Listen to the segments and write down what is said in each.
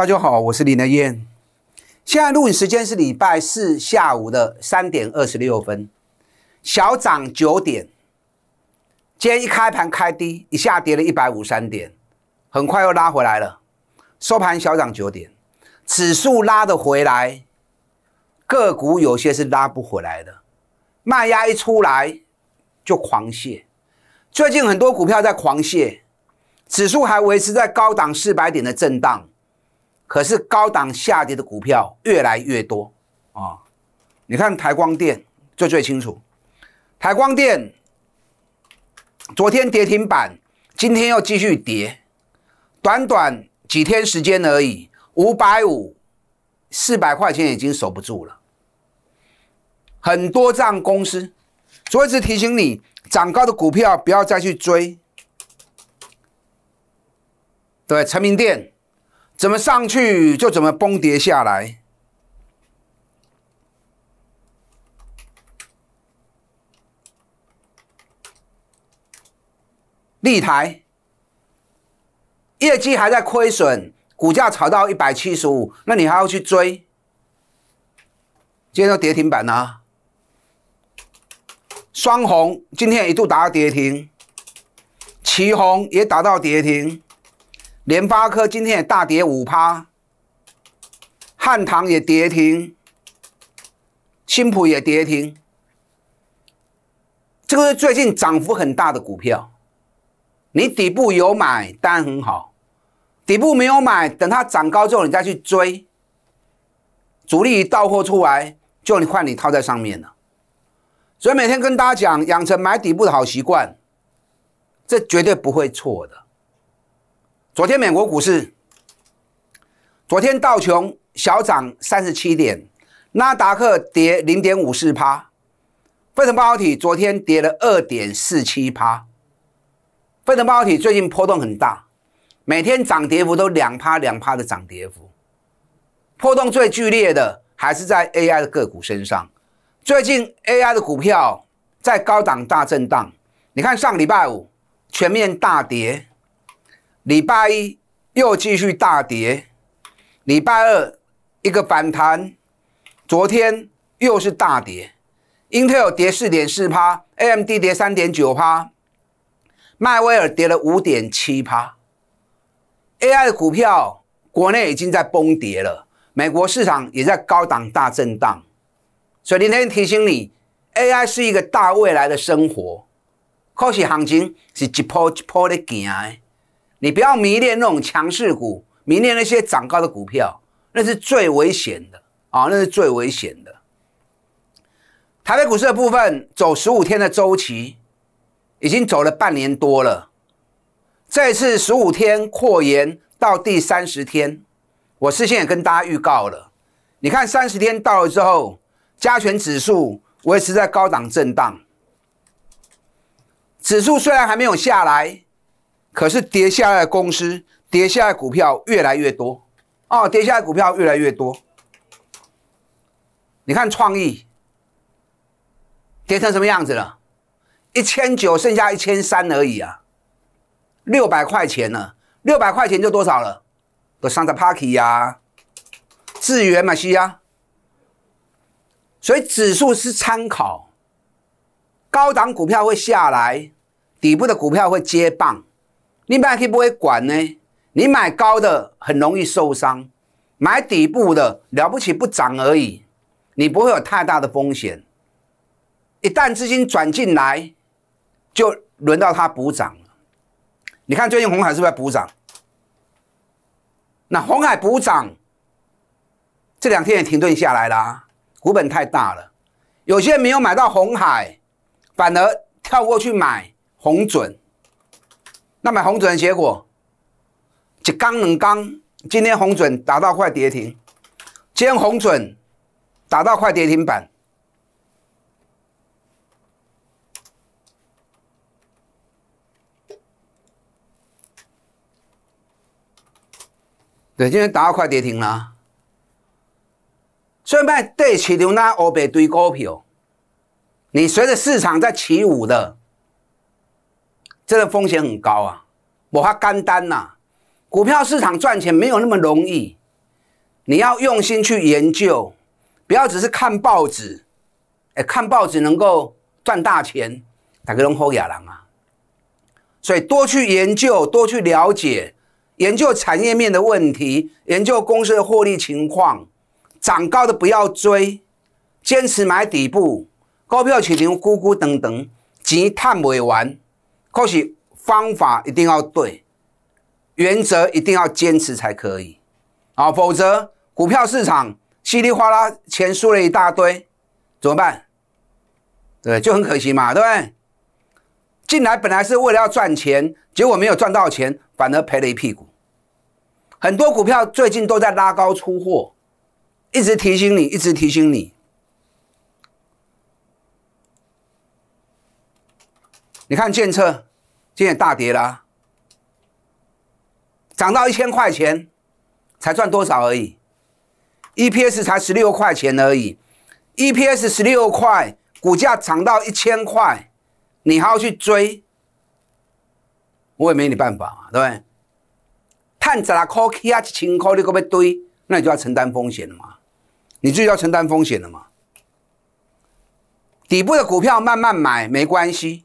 大家好，我是林德燕。现在录影时间是礼拜四下午的三点二十六分，小涨九点。今天一开盘开低，一下跌了一百五三点，很快又拉回来了，收盘小涨九点。指数拉的回来，个股有些是拉不回来的，卖压一出来就狂泻。最近很多股票在狂泻，指数还维持在高档四百点的震荡。可是高档下跌的股票越来越多啊！你看台光电最最清楚，台光电昨天跌停板，今天又继续跌，短短几天时间而已，五百五四百块钱已经守不住了。很多这样公司，所以只提醒你，涨高的股票不要再去追。对，成名店怎么上去就怎么崩跌下来。利台业绩还在亏损，股价炒到一百七十五，那你还要去追？今天都跌停板呢。双红今天一度打到跌停，旗红也打到跌停。联发科今天也大跌五趴，汉唐也跌停，新浦也跌停。这个是最近涨幅很大的股票，你底部有买当然很好，底部没有买，等它涨高之后你再去追，主力一到货出来就你换你套在上面了。所以每天跟大家讲，养成买底部的好习惯，这绝对不会错的。昨天美国股市，昨天道琼小涨三十七点，纳达克跌零点五四帕，费城半导体昨天跌了二点四七趴。费城半导体最近波动很大，每天涨跌幅都两趴两趴的涨跌幅，波动最剧烈的还是在 AI 的个股身上，最近 AI 的股票在高档大震荡，你看上礼拜五全面大跌。礼拜一又继续大跌，礼拜二一个反弹，昨天又是大跌，Intel 跌四点四趴，AMD 跌三点九趴，迈威尔跌了五点七趴。AI 的股票国内已经在崩跌了，美国市场也在高档大震荡，所以今天提醒你，AI 是一个大未来的生活，可是行情是一波一波的行你不要迷恋那种强势股，迷恋那些涨高的股票，那是最危险的啊！那是最危险的。台北股市的部分走十五天的周期，已经走了半年多了。这次十五天扩延到第三十天，我事先也跟大家预告了。你看三十天到了之后，加权指数维持在高档震荡，指数虽然还没有下来。可是跌下来的公司、跌下来的股票越来越多啊！跌下来的股票越来越多。你看创意跌成什么样子了？一千九剩下一千三而已啊，六百块钱呢？六百块钱就多少了？都上在 p a r k y 呀、呀，智源嘛西呀。所以指数是参考，高档股票会下来，底部的股票会接棒。另外，K 不会管呢。你买高的很容易受伤，买底部的了不起不涨而已，你不会有太大的风险。一旦资金转进来，就轮到它补涨了。你看最近红海是不是补涨？那红海补涨这两天也停顿下来啦，股本太大了。有些没有买到红海，反而跳过去买红准。那买红准的结果，一刚两刚，今天红准达到快跌停，今天红准达到快跌停板，对，今天达到快跌停了。所以卖对市牛那而别对股票，你随着市场在起舞的。真的风险很高啊！我怕肝单呐。股票市场赚钱没有那么容易，你要用心去研究，不要只是看报纸。哎，看报纸能够赚大钱，大家拢好亚人啊？所以多去研究，多去了解，研究产业面的问题，研究公司的获利情况。涨高的不要追，坚持买底部。股票市停咕咕等等，钱探未完。可惜方法一定要对，原则一定要坚持才可以啊，否则股票市场稀里哗啦，钱输了一大堆，怎么办？对，就很可惜嘛，对不对？进来本来是为了要赚钱，结果没有赚到钱，反而赔了一屁股。很多股票最近都在拉高出货，一直提醒你，一直提醒你。你看建策今天大跌啦，涨到一千块钱，才赚多少而已？EPS 才十六块钱而已，EPS 十六块，股价涨到一千块，你还要去追，我也没你办法嘛，对不对？探只啦，可起一千块，你可要堆，那你就要承担风险了嘛，你就要承担风险了嘛。底部的股票慢慢买没关系。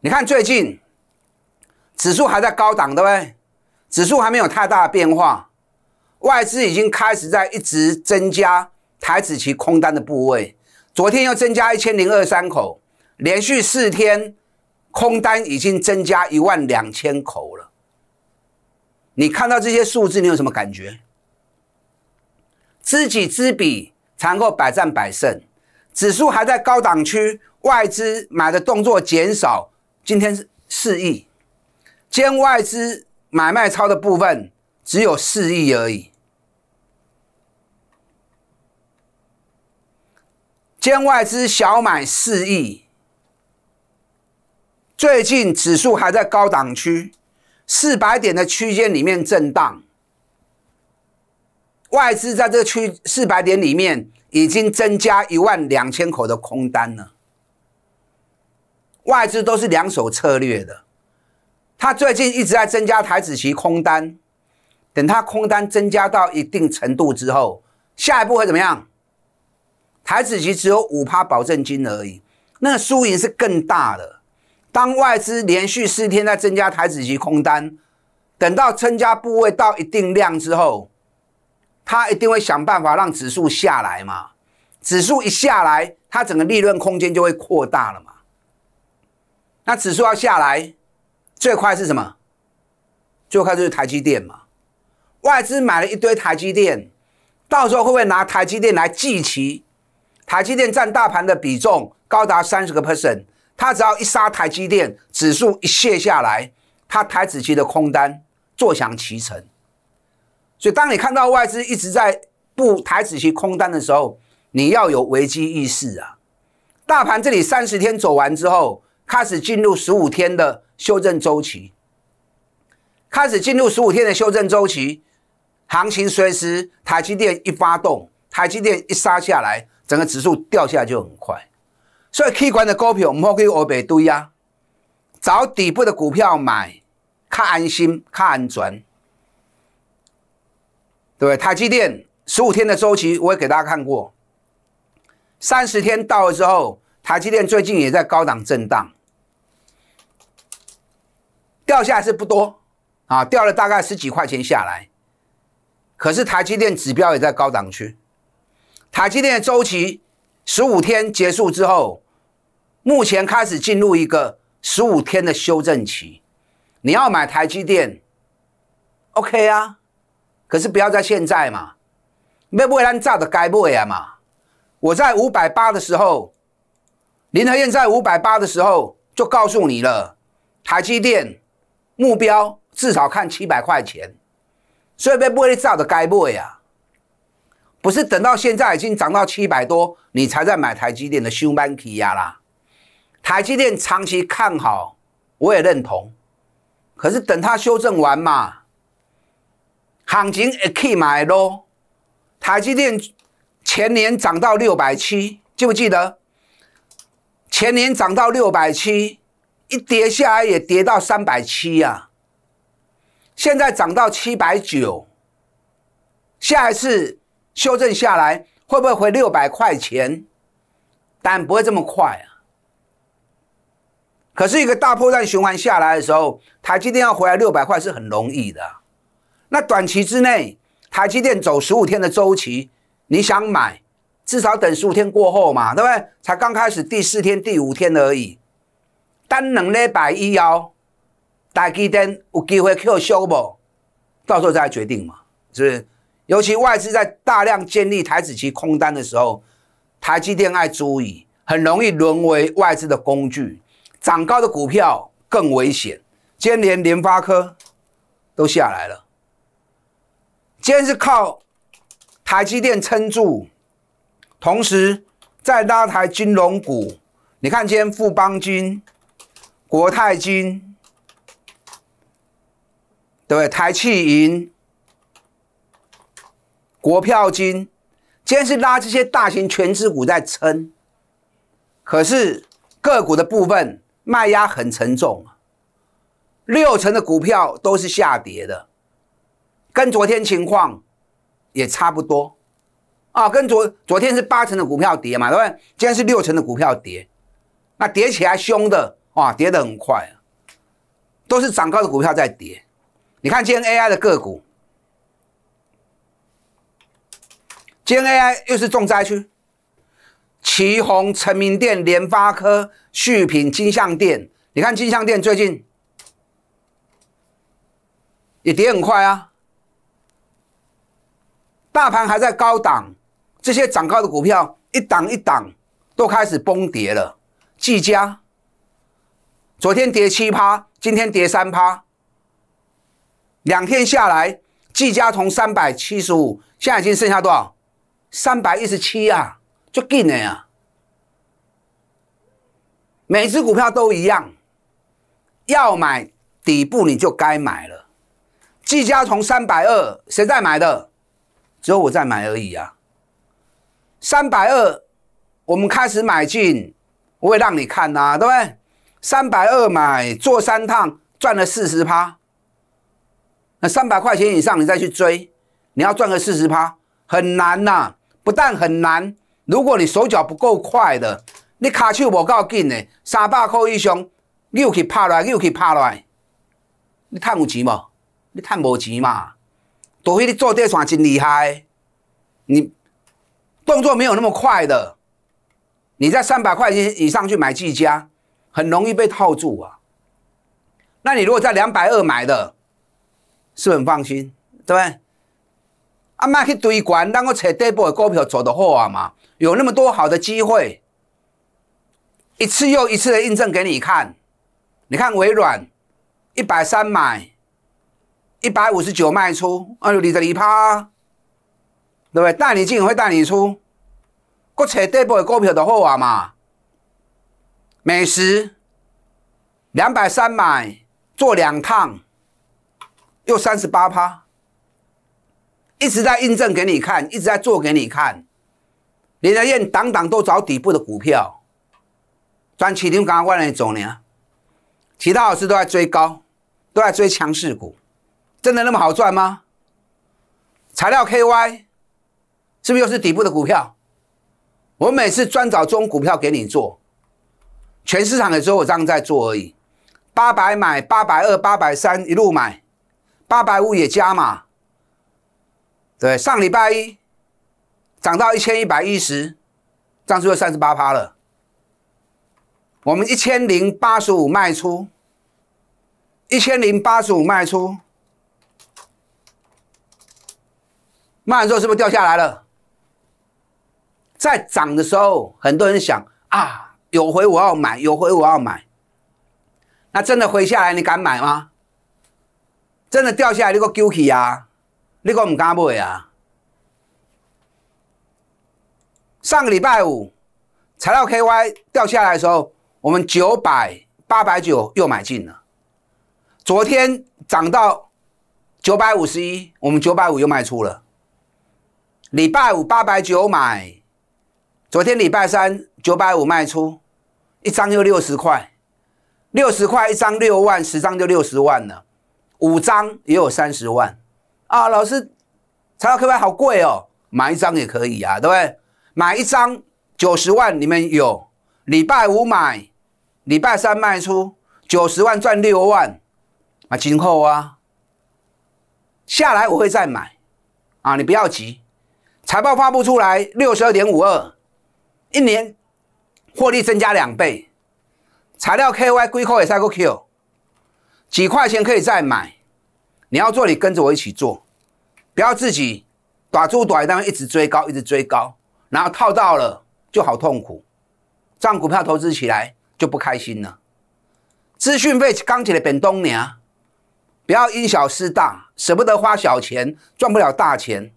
你看，最近指数还在高档，对不对？指数还没有太大的变化，外资已经开始在一直增加台子期空单的部位。昨天又增加一千零二三口，连续四天空单已经增加一万两千口了。你看到这些数字，你有什么感觉？知己知彼，才能够百战百胜。指数还在高档区，外资买的动作减少。今天是四亿，兼外资买卖超的部分只有四亿而已。兼外资小买四亿，最近指数还在高档区四百点的区间里面震荡，外资在这个区四百点里面已经增加一万两千口的空单了。外资都是两手策略的，他最近一直在增加台子棋空单，等他空单增加到一定程度之后，下一步会怎么样？台子旗只有五趴保证金而已，那输赢是更大的。当外资连续四天在增加台子旗空单，等到增加部位到一定量之后，他一定会想办法让指数下来嘛？指数一下来，他整个利润空间就会扩大了嘛？那指数要下来，最快是什么？最快就是台积电嘛。外资买了一堆台积电，到时候会不会拿台积电来计其台积电占大盘的比重高达三十个 percent，它只要一杀台积电，指数一泻下来，它台子期的空单坐享其成。所以，当你看到外资一直在布台子期空单的时候，你要有危机意识啊！大盘这里三十天走完之后。开始进入十五天的修正周期，开始进入十五天的修正周期，行情随时台积电一发动，台积电一杀下来，整个指数掉下就很快。所以，k 管的股票唔好去二北堆呀，找底部的股票买，较安心、较安全，对？台积电十五天的周期我也给大家看过，三十天到了之后，台积电最近也在高档震荡。掉下是不多，啊，掉了大概十几块钱下来，可是台积电指标也在高档区。台积电的周期十五天结束之后，目前开始进入一个十五天的修正期。你要买台积电，OK 啊，可是不要在现在嘛，没不然炸的该会啊嘛。我在五百八的时候，林和燕在五百八的时候就告诉你了，台积电。目标至少看七百块钱，所以被玻璃罩的该会啊！不是等到现在已经涨到七百多，你才在买台积电的休班期呀啦？台积电长期看好，我也认同。可是等它修正完嘛，行情也以买咯。台积电前年涨到六百七，记不记得？前年涨到六百七。一跌下来也跌到三百七啊！现在涨到七百九，下一次修正下来会不会回六百块钱？但不会这么快啊。可是，一个大破绽循环下来的时候，台积电要回来六百块是很容易的。那短期之内，台积电走十五天的周期，你想买，至少等十五天过后嘛，对不对？才刚开始第四天、第五天而已。单能嘞百亿幺，台基电有机会 Q 修无？到时候再决定嘛，是不是？尤其外资在大量建立台子期空单的时候，台积电爱注意，很容易沦为外资的工具。涨高的股票更危险，今天连联发科都下来了。今天是靠台积电撑住，同时再拉台金融股。你看今天富邦金。国泰金，对不对？台气银，国票金，今天是拉这些大型全资股在撑，可是个股的部分卖压很沉重，六成的股票都是下跌的，跟昨天情况也差不多，啊，跟昨昨天是八成的股票跌嘛，对不对？今天是六成的股票跌，那跌起来凶的。哇，跌得很快，都是涨高的股票在跌。你看今天 AI 的个股，今天 AI 又是重灾区，奇宏、成名店、联发科、旭品、金象店。你看金象店最近也跌很快啊，大盘还在高档，这些涨高的股票一档一档都开始崩跌了，技嘉。昨天跌七趴，今天跌三趴，两天下来，季家从三百七十五，现在已经剩下多少？三百一十七啊，就紧了呀！每只股票都一样，要买底部你就该买了。季家从三百二，谁在买的？只有我在买而已呀。三百二，我们开始买进，不会让你看呐，对不对？三百二买做三趟赚了四十趴，那三百块钱以上你再去追，你要赚个四十趴很难呐，不但很难，如果你手脚不够快的，你卡手无够紧的，三百块以上你又去拍来，你又去拍来，你赚有钱无？你赚无钱嘛？除非你做短算真厉害，你动作没有那么快的，你在三百块钱以上去买技嘉。很容易被套住啊！那你如果在两百二买的，是很放心，对不对？阿妈去堆管，让我扯底部的股票走的好啊嘛，有那么多好的机会，一次又一次的印证给你看。你看微软，一百三买，一百五十九卖出，啊，你里子里抛，对不对？带你进会带你出，我扯底部的股票的好啊嘛。美食，两百三买，做两趟，又三十八趴，一直在印证给你看，一直在做给你看。林德燕、挡挡都找底部的股票，赚起。你们刚刚外走呢，其他老师都在追高，都在追强势股，真的那么好赚吗？材料 KY 是不是又是底部的股票？我每次专找中股票给你做。全市场也只有我这样在做而已，八百买，八百二，八百三一路买，八百五也加嘛。对，上礼拜一涨到一千一百一十，涨出了三十八趴了。我们一千零八十五卖出，一千零八十五卖出，卖完之后是不是掉下来了？在涨的时候，很多人想啊。有回我要买，有回我要买。那真的回下来，你敢买吗？真的掉下来，你够丢弃啊？你够唔敢买啊？上个礼拜五材料 K Y 掉下来的时候，我们九百八百九又买进了。昨天涨到九百五十一，我们九百五又卖出了。礼拜五八百九买。昨天礼拜三九百五卖出一张，又六十块，六十块一张六万，十张就六十万了，五张也有三十万啊！老师财料可不好贵哦？买一张也可以啊，对不对？买一张九十万，你们有礼拜五买，礼拜三卖出九十万赚六万啊！今后啊，下来我会再买啊！你不要急，财报发布出来六十二点五二。一年获利增加两倍，材料 KY 贵扣也再个 Q，几块钱可以再买。你要做，你跟着我一起做，不要自己短住短但一直追高，一直追高，然后套到了就好痛苦。这样股票投资起来就不开心了。资讯费刚起来变东娘，不要因小失大，舍不得花小钱，赚不了大钱，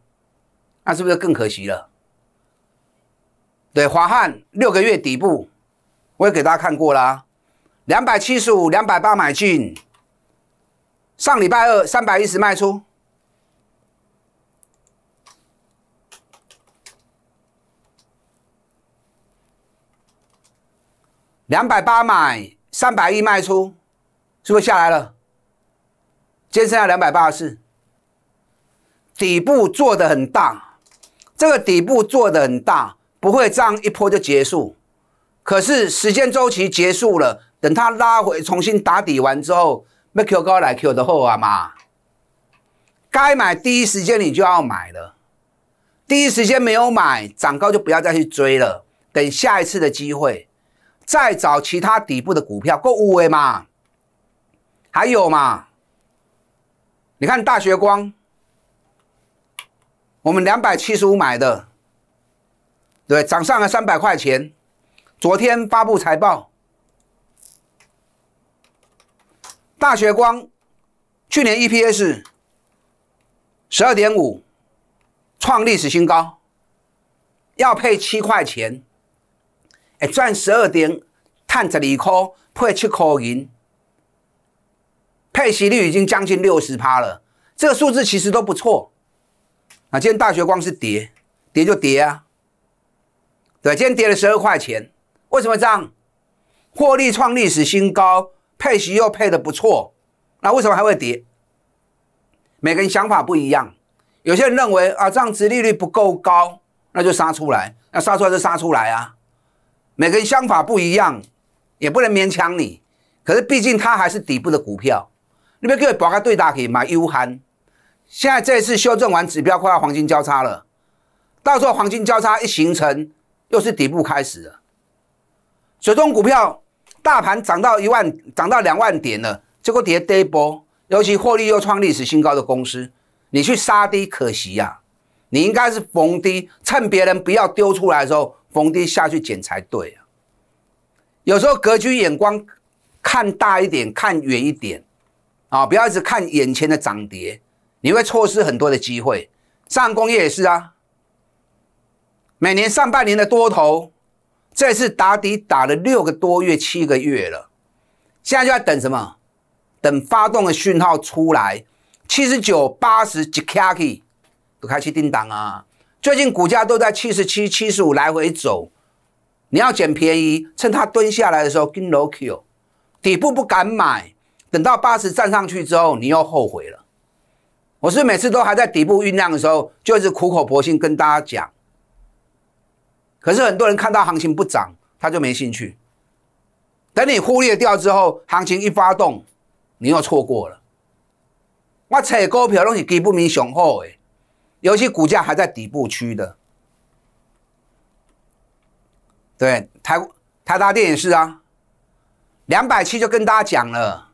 那是不是更可惜了？对华汉六个月底部，我也给大家看过啦，两百七十五、两百八买进，上礼拜二三百一十卖出，两百八买三百一卖出，是不是下来了？今天剩下两百八十四，底部做的很大，这个底部做的很大。不会这样一波就结束，可是时间周期结束了，等它拉回重新打底完之后，买 Q 高来 Q 的后啊嘛，该买第一时间你就要买了，第一时间没有买涨高就不要再去追了，等下一次的机会，再找其他底部的股票，够五位嘛？还有嘛？你看大学光，我们两百七十五买的。对，涨上了三百块钱。昨天发布财报，大学光去年 EPS 十二点五，创历史新高。要配七块钱，哎赚十二点，赚十二块配七块银，配息率已经将近六十趴了。这个数字其实都不错啊。今天大学光是跌，跌就跌啊。对，今天跌了十二块钱，为什么样？获利创历史新高，配息又配的不错，那为什么还会跌？每个人想法不一样，有些人认为啊，这样子利率不够高，那就杀出来，那杀出来就杀出来啊。每个人想法不一样，也不能勉强你。可是毕竟它还是底部的股票，那边各位把它对打可以买 U 盘，现在这一次修正完指标快要黄金交叉了，到时候黄金交叉一形成。又是底部开始了。手中股票大盘涨到一万，涨到两万点了，结果跌跌波，尤其获利又创历史新高的公司，你去杀低可惜呀。你应该是逢低，趁别人不要丢出来的时候，逢低下去捡才对啊。有时候格局眼光看大一点，看远一点啊，不要只看眼前的涨跌，你会错失很多的机会。上工业也是啊。每年上半年的多头，这次打底打了六个多月、七个月了，现在就在等什么？等发动的讯号出来，七十九、八十 kaki 都开始定档啊！最近股价都在七十七、七十五来回走，你要捡便宜，趁它蹲下来的时候跟楼去，底部不敢买，等到八十站上去之后，你又后悔了。我是每次都还在底部酝酿的时候，就是苦口婆心跟大家讲。可是很多人看到行情不涨，他就没兴趣。等你忽略掉之后，行情一发动，你又错过了。我炒股票拢是给不明雄厚的，尤其股价还在底部区的。对，台台大电也是啊，两百七就跟大家讲了，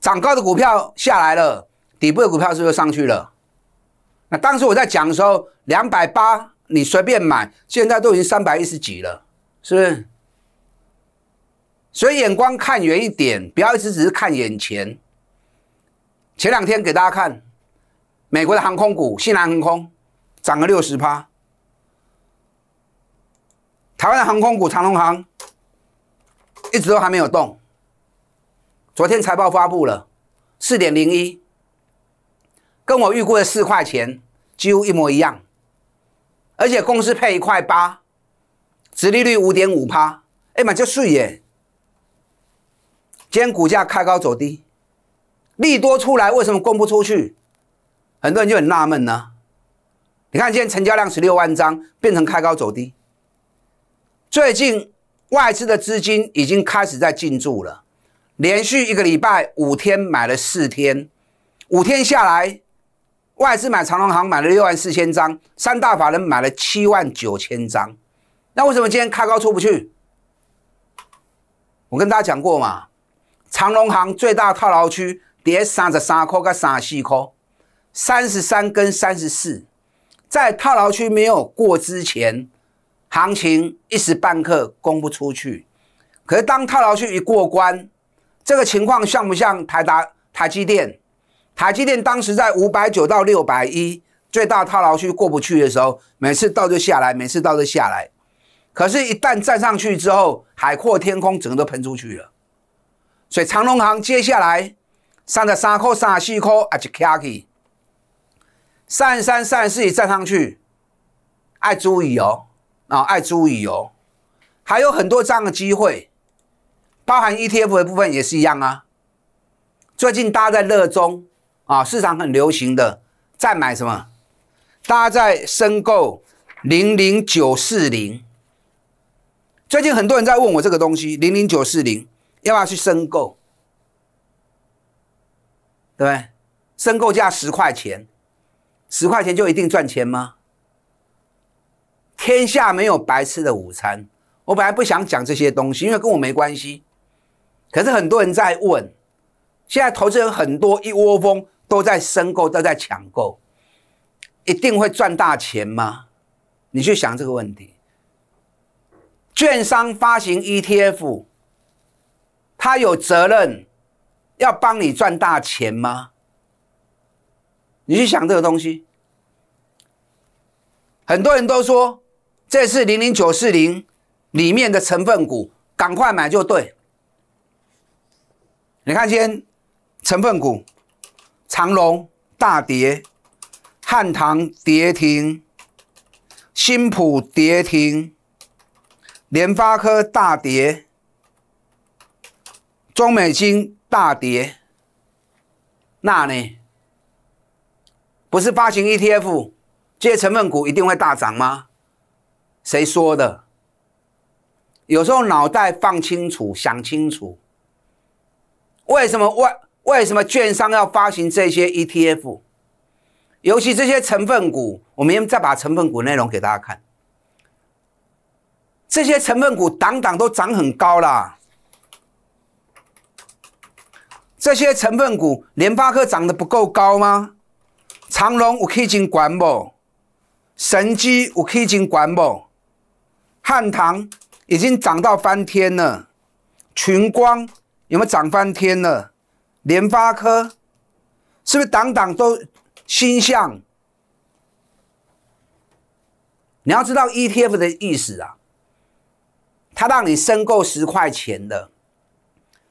涨高的股票下来了，底部的股票是不是上去了？那当时我在讲的时候，两百八你随便买，现在都已经三百一十几了，是不是？所以眼光看远一点，不要一直只是看眼前。前两天给大家看，美国的航空股西南航空涨了六十趴，台湾的航空股长隆航一直都还没有动，昨天财报发布了，四点零一。跟我预估的四块钱几乎一模一样，而且公司配一块八，殖利率五点五趴，哎嘛就税耶。今天股价开高走低，利多出来为什么供不出去？很多人就很纳闷呢。你看今天成交量十六万张变成开高走低，最近外资的资金已经开始在进驻了，连续一个礼拜五天买了四天，五天下来。外资买长隆行买了六万四千张，三大法人买了七万九千张，那为什么今天开高出不去？我跟大家讲过嘛，长隆行最大套牢区跌三十三块跟三四块，三十三跟三十四，在套牢区没有过之前，行情一时半刻供不出去。可是当套牢区一过关，这个情况像不像台达、台积电？台积电当时在五百九到六百一最大套牢区过不去的时候，每次到就下来，每次到就下来。可是，一旦站上去之后，海阔天空，整个都喷出去了。所以，长隆行接下来上的三颗、三颗、啊，就卡起，三三三四也站上去，爱注意哦，啊，爱注意哦，还有很多这样的机会，包含 ETF 的部分也是一样啊。最近大家在热衷。啊，市场很流行的，在买什么？大家在申购零零九四零。最近很多人在问我这个东西，零零九四零要不要去申购？对申购价十块钱，十块钱就一定赚钱吗？天下没有白吃的午餐。我本来不想讲这些东西，因为跟我没关系。可是很多人在问，现在投资人很多一窝蜂。都在申购，都在抢购，一定会赚大钱吗？你去想这个问题。券商发行 ETF，他有责任要帮你赚大钱吗？你去想这个东西。很多人都说这次零零九四零里面的成分股赶快买就对。你看今天成分股。长隆大跌，汉唐跌停，新浦跌停，联发科大跌，中美金大跌。那呢？不是发行 ETF，这些成分股一定会大涨吗？谁说的？有时候脑袋放清楚，想清楚，为什么外为什么券商要发行这些 ETF？尤其这些成分股，我们再把成分股内容给大家看。这些成分股档档都涨很高啦。这些成分股，联发科涨得不够高吗？长隆有 K 金管某，神机有 K 金管某，汉唐已经涨到翻天了。群光有没有涨翻天了？联发科是不是党党都倾向？你要知道 ETF 的意思啊，它让你申购十块钱的，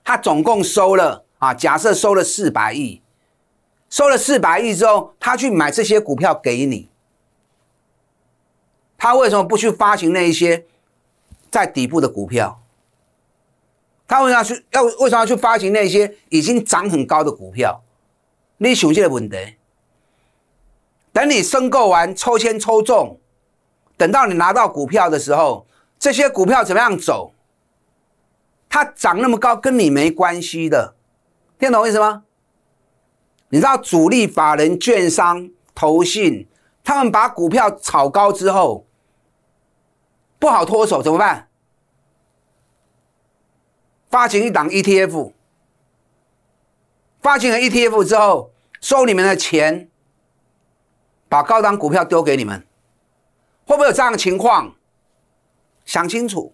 它总共收了啊，假设收了四百亿，收了四百亿之后，他去买这些股票给你，他为什么不去发行那一些在底部的股票？他为啥去要？为什么去发行那些已经涨很高的股票？你想些问题。等你申购完抽签抽中，等到你拿到股票的时候，这些股票怎么样走？它涨那么高跟你没关系的，听懂我意思吗？你知道主力、法人、券商、投信，他们把股票炒高之后，不好脱手怎么办？发行一档 ETF，发行了 ETF 之后收你们的钱，把高档股票丢给你们，会不会有这样的情况？想清楚，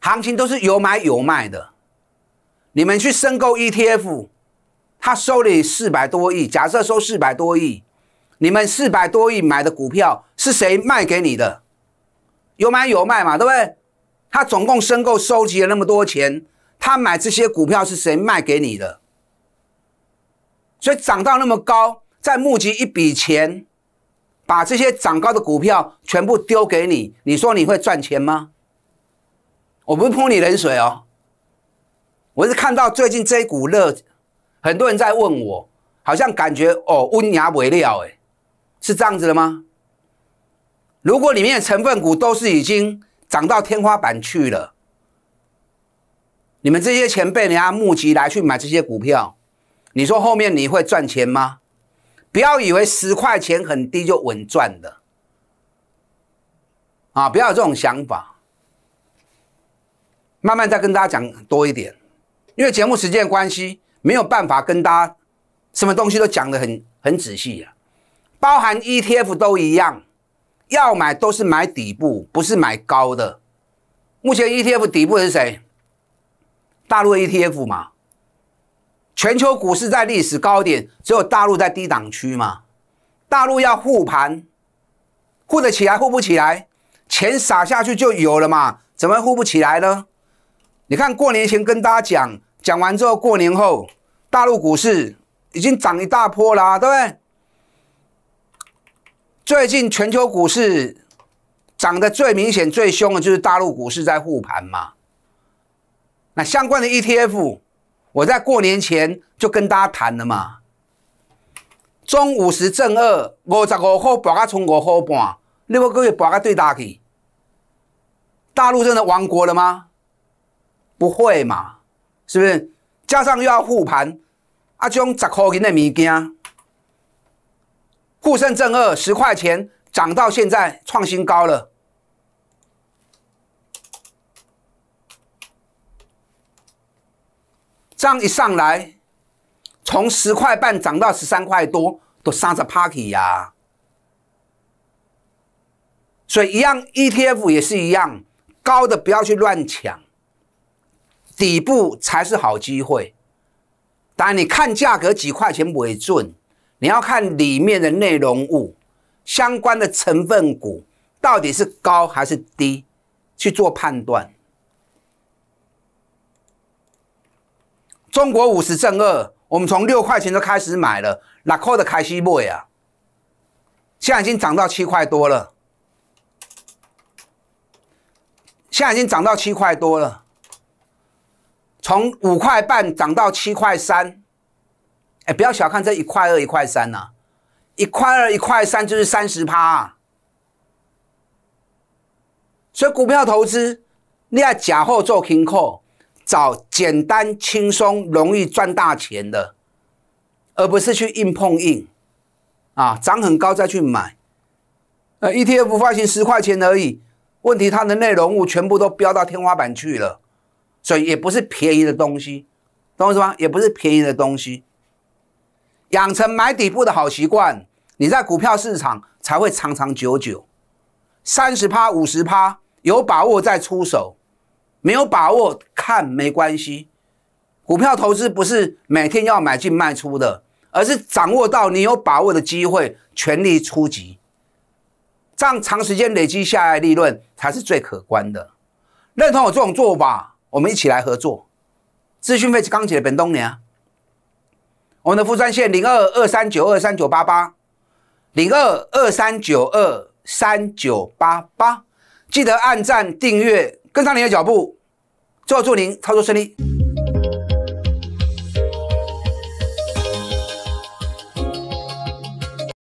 行情都是有买有卖的。你们去申购 ETF，他收你四百多亿，假设收四百多亿，你们四百多亿买的股票是谁卖给你的？有买有卖嘛，对不对？他总共申购收集了那么多钱，他买这些股票是谁卖给你的？所以涨到那么高，再募集一笔钱，把这些涨高的股票全部丢给你，你说你会赚钱吗？我不是泼你冷水哦，我是看到最近这一股热，很多人在问我，好像感觉哦温牙尾料哎，是这样子的吗？如果里面成分股都是已经。涨到天花板去了，你们这些钱被人家募集来去买这些股票，你说后面你会赚钱吗？不要以为十块钱很低就稳赚的，啊，不要有这种想法。慢慢再跟大家讲多一点，因为节目时间关系，没有办法跟大家什么东西都讲的很很仔细啊，包含 ETF 都一样。要买都是买底部，不是买高的。目前 ETF 底部是谁？大陆 ETF 嘛。全球股市在历史高点，只有大陆在低档区嘛。大陆要护盘，护得起来护不起来？钱撒下去就有了嘛，怎么护不起来呢？你看过年前跟大家讲，讲完之后过年后，大陆股市已经涨一大波啦，对不对？最近全球股市涨得最明显、最凶的就是大陆股市在护盘嘛。那相关的 ETF，我在过年前就跟大家谈了嘛。中五十正二五十五号，八个冲五号半，六个月位到对打去。大陆真的亡国了吗？不会嘛，是不是？加上又要护盘，啊，将十块钱的物件。沪深正二十块钱涨到现在创新高了，这样一上来从十块半涨到十三块多，都杀着 party 呀。所以一样 ETF 也是一样，高的不要去乱抢，底部才是好机会。当然你看价格几块钱为准。你要看里面的内容物，相关的成分股到底是高还是低，去做判断。中国五十证二，我们从六块钱就开始买了，那扣的开始贵啊？现在已经涨到七块多了，现在已经涨到七块多了，从五块半涨到七块三。哎，不要小看这一块二一块三呐，一块二一块三就是三十趴。所以股票投资你要假货做停扣，找简单轻松容易赚大钱的，而不是去硬碰硬，啊，涨很高再去买。呃，ETF 发行十块钱而已，问题它的内容物全部都飙到天花板去了，所以也不是便宜的东西，懂我意思吗？也不是便宜的东西。养成买底部的好习惯，你在股票市场才会长长久久。三十趴、五十趴，有把握再出手，没有把握看没关系。股票投资不是每天要买进卖出的，而是掌握到你有把握的机会，全力出击，这样长时间累积下来利润才是最可观的。认同我这种做法，我们一起来合作。资讯费是刚姐的本东娘。我们的副专线零二二三九二三九八八，零二二三九二三九八八，记得按赞订阅，跟上您的脚步，最后祝您操作顺利。